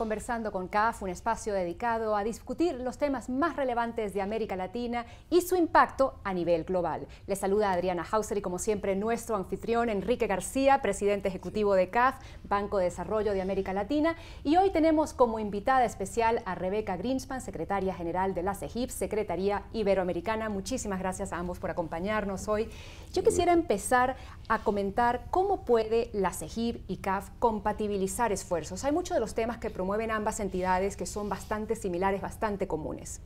conversando con CAF, un espacio dedicado a discutir los temas más relevantes de América Latina y su impacto a nivel global. Les saluda Adriana Hauser y como siempre nuestro anfitrión Enrique García, presidente ejecutivo de CAF, Banco de Desarrollo de América Latina. Y hoy tenemos como invitada especial a Rebeca Greenspan, secretaria general de la CEGIP, Secretaría Iberoamericana. Muchísimas gracias a ambos por acompañarnos hoy. Yo quisiera empezar a comentar cómo puede la CEGIP y CAF compatibilizar esfuerzos. Hay muchos de los temas que promueven mueven ambas entidades que son bastante similares, bastante comunes?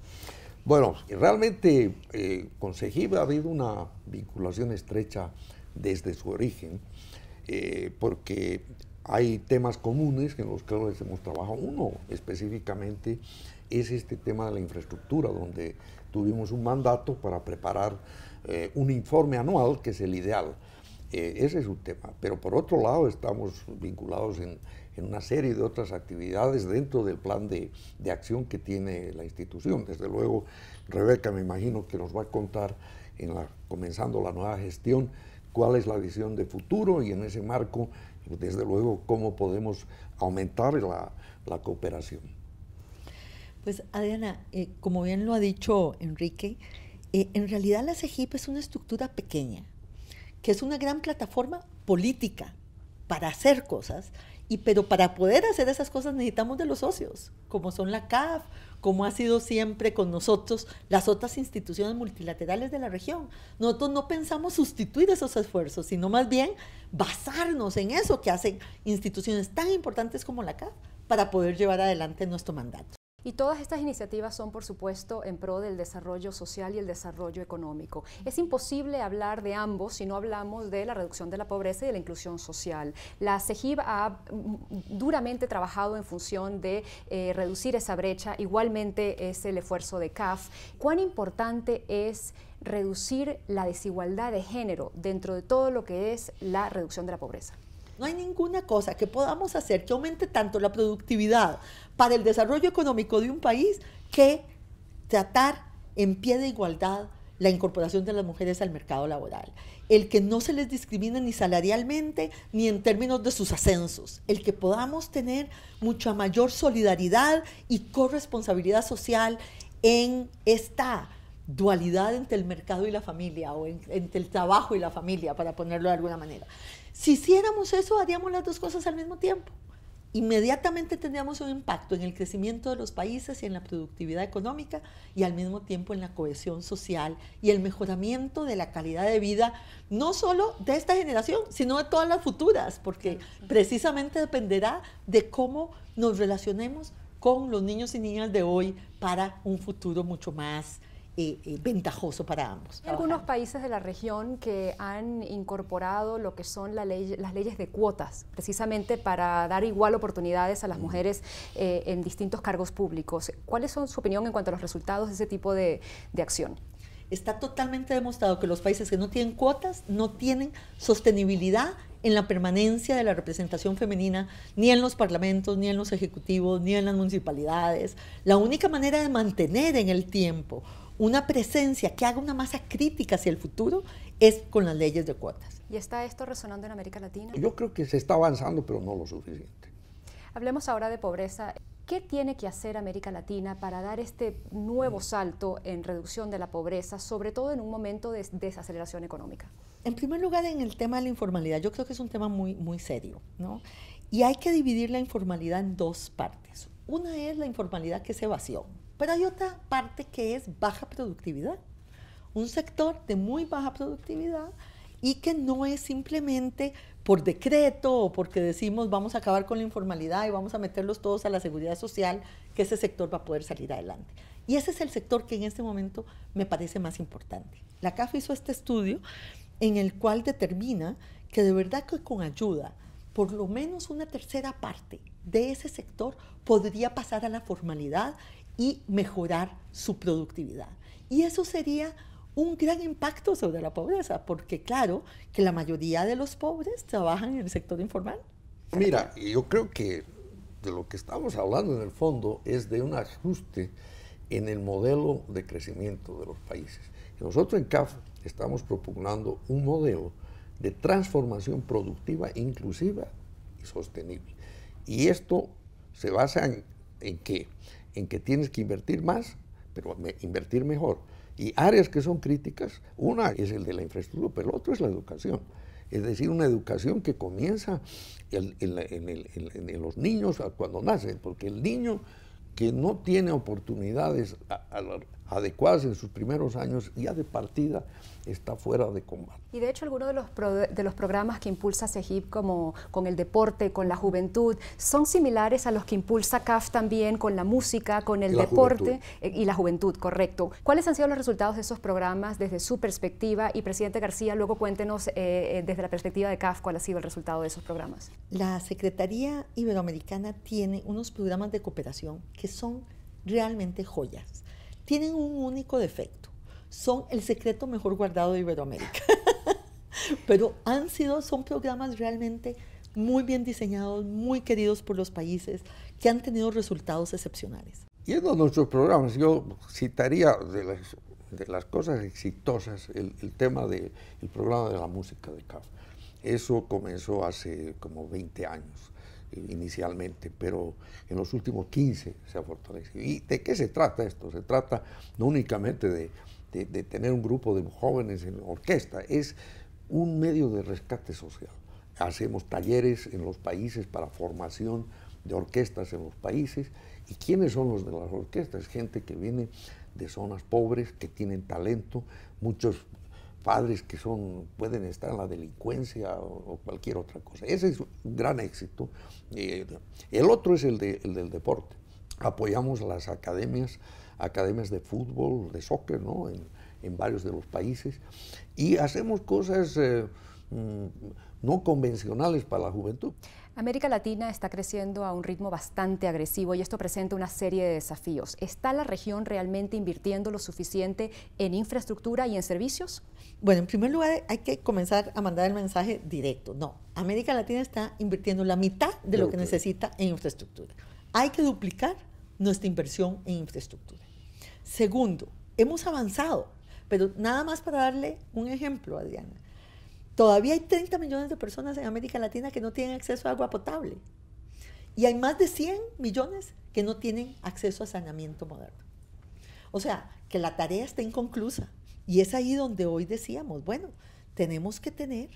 Bueno, realmente eh, con ha habido una vinculación estrecha desde su origen, eh, porque hay temas comunes en los que hemos trabajado. Uno específicamente es este tema de la infraestructura, donde tuvimos un mandato para preparar eh, un informe anual que es el ideal ese es un tema. Pero por otro lado, estamos vinculados en, una serie de otras actividades dentro del plan de, acción que tiene la institución. Desde luego, Rebeca, me imagino que nos va a contar, en la, comenzando la nueva gestión, cuál es la visión de futuro y en ese marco, desde luego, cómo podemos aumentar la, cooperación. Pues Adriana, eh, como bien lo ha dicho Enrique, eh, en realidad la CEGIP es una estructura pequeña que es una gran plataforma política para hacer cosas, y pero para poder hacer esas cosas necesitamos de los socios, como son la CAF, como ha sido siempre con nosotros las otras instituciones multilaterales de la región. Nosotros no pensamos sustituir esos esfuerzos, sino más bien basarnos en eso que hacen instituciones tan importantes como la CAF para poder llevar adelante nuestro mandato. Y todas estas iniciativas son, por supuesto, en pro del desarrollo social y el desarrollo económico. Es imposible hablar de ambos si no hablamos de la reducción de la pobreza y de la inclusión social. La CEGIB ha mm, duramente trabajado en función de eh, reducir esa brecha, igualmente es el esfuerzo de CAF. ¿Cuán importante es reducir la desigualdad de género dentro de todo lo que es la reducción de la pobreza? No hay ninguna cosa que podamos hacer que aumente tanto la productividad para el desarrollo económico de un país que tratar en pie de igualdad la incorporación de las mujeres al mercado laboral, el que no se les discrimine ni salarialmente ni en términos de sus ascensos, el que podamos tener mucha mayor solidaridad y corresponsabilidad social en esta dualidad entre el mercado y la familia o entre el trabajo y la familia, para ponerlo de alguna manera. Si hiciéramos eso, haríamos las dos cosas al mismo tiempo. Inmediatamente tendríamos un impacto en el crecimiento de los países y en la productividad económica y al mismo tiempo en la cohesión social y el mejoramiento de la calidad de vida, no solo de esta generación, sino de todas las futuras, porque precisamente dependerá de cómo nos relacionemos con los niños y niñas de hoy para un futuro mucho más ventajoso para ambos. Hay algunos países de la región que han incorporado lo que son las leyes de cuotas, precisamente para dar igual oportunidades a las mujeres eh, en distintos cargos públicos. ¿Cuáles son su opinión en cuanto a los resultados de ese tipo de, de acción? Está totalmente demostrado que los países que no tienen cuotas no tienen sostenibilidad en la permanencia de la representación femenina, ni en los parlamentos, ni en los ejecutivos, ni en las municipalidades. La única manera de mantener en el tiempo una presencia que haga una masa crítica hacia el futuro es con las leyes de cuotas. ¿Y está esto resonando en América Latina? Yo creo que se está avanzando, pero no lo suficiente. Hablemos ahora de pobreza. ¿Qué tiene que hacer América Latina para dar este nuevo mm. salto en reducción de la pobreza, sobre todo en un momento de desaceleración económica? En primer lugar, en el tema de la informalidad, yo creo que es un tema muy, muy serio, Y hay que dividir la informalidad en dos partes. Una es la informalidad que se vació, pero hay otra parte que es baja productividad. Un sector de muy baja productividad y que no es simplemente por decreto o porque decimos vamos a acabar con la informalidad y vamos a meterlos todos a la seguridad social, que ese sector va a poder salir adelante. Y ese es el sector que en este momento me parece más importante. La CAF hizo este estudio en el cual determina que de verdad que con ayuda, por lo menos una tercera parte de ese sector podría pasar a la formalidad y mejorar su productividad. Y eso sería un gran impacto sobre la pobreza, porque claro que la mayoría de los pobres trabajan en el sector informal. Mira, yo creo que de lo que estamos hablando en el fondo es de un ajuste en el modelo de crecimiento de los países. Nosotros en CAF estamos propugnando un modelo de transformación productiva, inclusiva y sostenible. Y esto se basa en, En que tienes que invertir más, pero invertir mejor. Y áreas que son críticas, una es el de la infraestructura, pero el otro es la educación. Es decir, una educación que comienza en, los niños cuando nacen, porque el niño que no tiene oportunidades a, a, adecuarse en sus primeros años, ya de partida está fuera de combate. Y de hecho, algunos de los, programas que impulsa CEGIP, como con el deporte, con la juventud, son similares a los que impulsa CAF también, con la música, con el deporte eh, y la juventud, correcto. ¿Cuáles han sido los resultados de esos programas desde su perspectiva? Y, presidente García, luego cuéntenos eh, eh, desde la perspectiva de CAF cuál ha sido el resultado de esos programas. La Secretaría Iberoamericana tiene unos programas de cooperación que son realmente joyas tienen un único defecto. Son el secreto mejor guardado de Iberoamérica. Pero han sido, son programas realmente muy bien diseñados, muy queridos por los países, que han tenido resultados excepcionales. y a nuestros programas, yo citaría de las, cosas exitosas el, tema del programa de la música de CAF. Eso comenzó hace como 20 años inicialmente, pero en los últimos 15 se ha fortalecido. ¿Y de qué se trata esto? Se trata no únicamente de, de tener un grupo de jóvenes en orquesta, es un medio de rescate social. Hacemos talleres en los países para formación de orquestas en los países. ¿Y quiénes son los de las orquestas? Gente que viene de zonas pobres, que tienen talento, muchos padres que son, pueden estar en la delincuencia o, cualquier otra cosa. Ese es un gran éxito. Eh, el otro es el, de, el, del deporte. Apoyamos las academias, academias de fútbol, de soccer, ¿no? en, en varios de los países, y hacemos cosas... Eh, Mm, no convencionales para la juventud. América Latina está creciendo a un ritmo bastante agresivo y esto presenta una serie de desafíos. ¿Está la región realmente invirtiendo lo suficiente en infraestructura y en servicios? Bueno, en primer lugar hay que comenzar a mandar el mensaje directo. No, América Latina está invirtiendo la mitad de lo que necesita en infraestructura. Hay que duplicar nuestra inversión en infraestructura. Segundo, hemos avanzado, pero nada más para darle un ejemplo, Adriana. Todavía hay 30 millones de personas en América Latina que no tienen acceso a agua potable. Y hay más de 100 millones que no tienen acceso a saneamiento moderno. O sea, que la tarea está inconclusa. Y es ahí donde hoy decíamos, bueno, tenemos que tener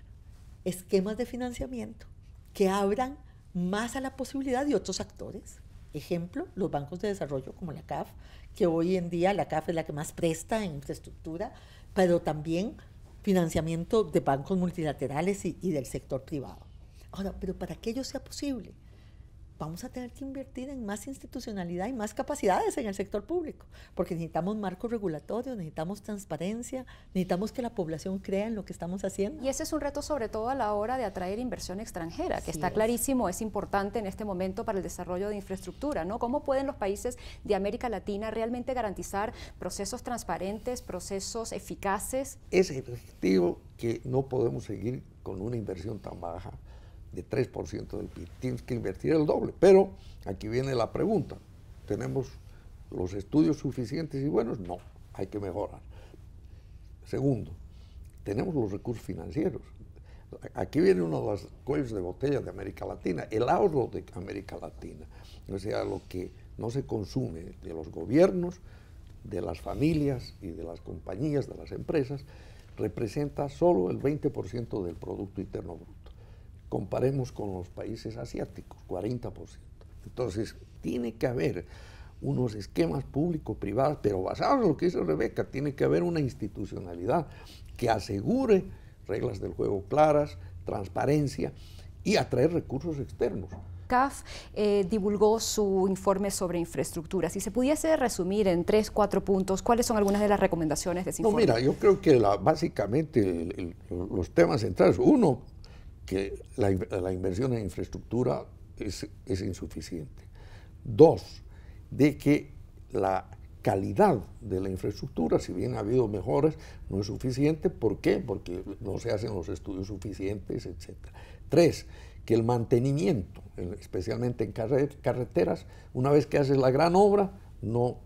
esquemas de financiamiento que abran más a la posibilidad de otros actores. Ejemplo, los bancos de desarrollo como la CAF, que hoy en día la CAF es la que más presta en infraestructura, pero también financiamiento de bancos multilaterales y, y del sector privado. Ahora, pero para que ello sea posible, vamos a tener que invertir en más institucionalidad y más capacidades en el sector público, porque necesitamos marcos regulatorios, necesitamos transparencia, necesitamos que la población crea en lo que estamos haciendo. Y ese es un reto sobre todo a la hora de atraer inversión extranjera, que está clarísimo, es importante en este momento para el desarrollo de infraestructura, ¿no? ¿Cómo pueden los países de América Latina realmente garantizar procesos transparentes, procesos eficaces? Es efectivo que no podemos seguir con una inversión tan baja de 3% del PIB. Tienes que invertir el doble. Pero aquí viene la pregunta. ¿Tenemos los estudios suficientes y buenos? No, hay que mejorar. Segundo, tenemos los recursos financieros. Aquí viene uno de los cuellos de botella de América Latina, el ahorro de América Latina. O sea, lo que no se consume de los gobiernos, de las familias y de las compañías, de las empresas, representa solo el 20% del Producto Interno Bruto comparemos con los países asiáticos, 40%. Entonces, tiene que haber unos esquemas público-privados, pero basados en lo que dice Rebeca, tiene que haber una institucionalidad que asegure reglas del juego claras, transparencia y atraer recursos externos. CAF eh, divulgó su informe sobre infraestructura. Si se pudiese resumir en tres, cuatro puntos, ¿cuáles son algunas de las recomendaciones de ese informe? No, mira, yo creo que básicamente los temas centrales, uno, que la, inversión en infraestructura es, insuficiente. Dos, de que la calidad de la infraestructura, si bien ha habido mejores, no es suficiente. ¿Por qué? Porque no se hacen los estudios suficientes, etc. Tres, que el mantenimiento, especialmente en carreteras, una vez que haces la gran obra, no,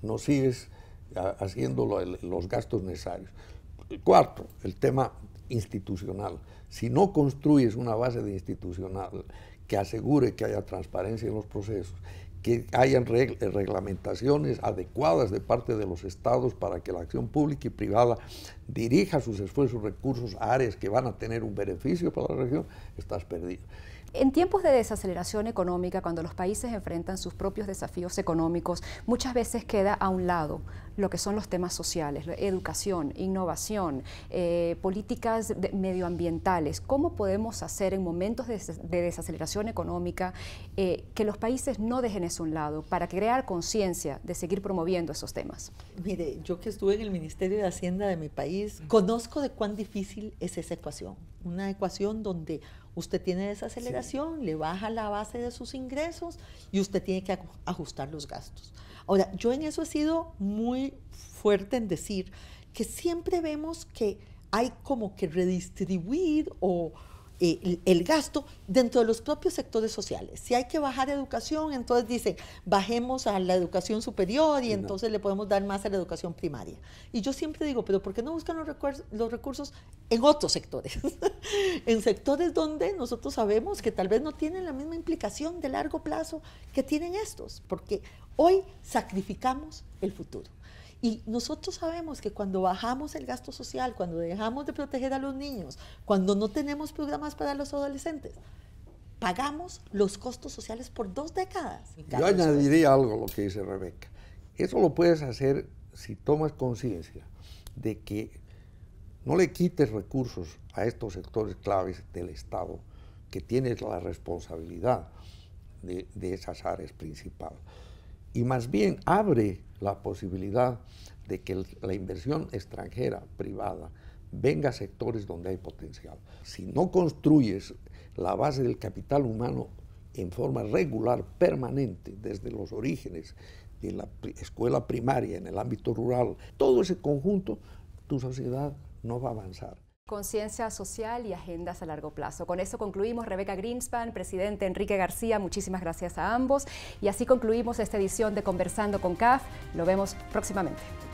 no sigues haciendo los gastos necesarios. Cuarto, el tema institucional. Si no construyes una base de institucional que asegure que haya transparencia en los procesos, que hayan eh, reglamentaciones adecuadas de parte de los estados para que la acción pública y privada dirija sus esfuerzos, y recursos a áreas que van a tener un beneficio para la región, estás perdido. En tiempos de desaceleración económica, cuando los países enfrentan sus propios desafíos económicos, muchas veces queda a un lado lo que son los temas sociales, educación, innovación, eh, políticas medioambientales. ¿Cómo podemos hacer en momentos de, desaceleración económica eh, que los países no dejen eso a un lado para crear conciencia de seguir promoviendo esos temas? Mire, yo que estuve en el Ministerio de Hacienda de mi país, conozco de cuán difícil es esa ecuación. Una ecuación donde usted tiene desaceleración, aceleración, le baja la base de sus ingresos y usted tiene que ajustar los gastos. Ahora, yo en eso he sido muy fuerte en decir que siempre vemos que hay como que redistribuir o, el, gasto dentro de los propios sectores sociales. Si hay que bajar educación, entonces dicen, bajemos a la educación superior y entonces le podemos dar más a la educación primaria. Y yo siempre digo, pero ¿por qué no buscan los, los recursos en otros sectores? en sectores donde nosotros sabemos que tal vez no tienen la misma implicación de largo plazo que tienen estos, porque hoy sacrificamos el futuro. Y nosotros sabemos que cuando bajamos el gasto social, cuando dejamos de proteger a los niños, cuando no tenemos programas para los adolescentes, pagamos los costos sociales por dos décadas. Yo añadiría algo a lo que dice Rebeca. Eso lo puedes hacer si tomas conciencia de que no le quites recursos a estos sectores claves del Estado que tienes la responsabilidad de, esas áreas principales y más bien abre la posibilidad de que la inversión extranjera privada venga a sectores donde hay potencial. Si no construyes la base del capital humano en forma regular, permanente, desde los orígenes, de la escuela primaria, en el ámbito rural, todo ese conjunto, tu sociedad no va a avanzar conciencia social y agendas a largo plazo. Con eso concluimos. Rebeca Greenspan, presidente Enrique García, muchísimas gracias a ambos. Y así concluimos esta edición de Conversando con CAF. Lo vemos próximamente.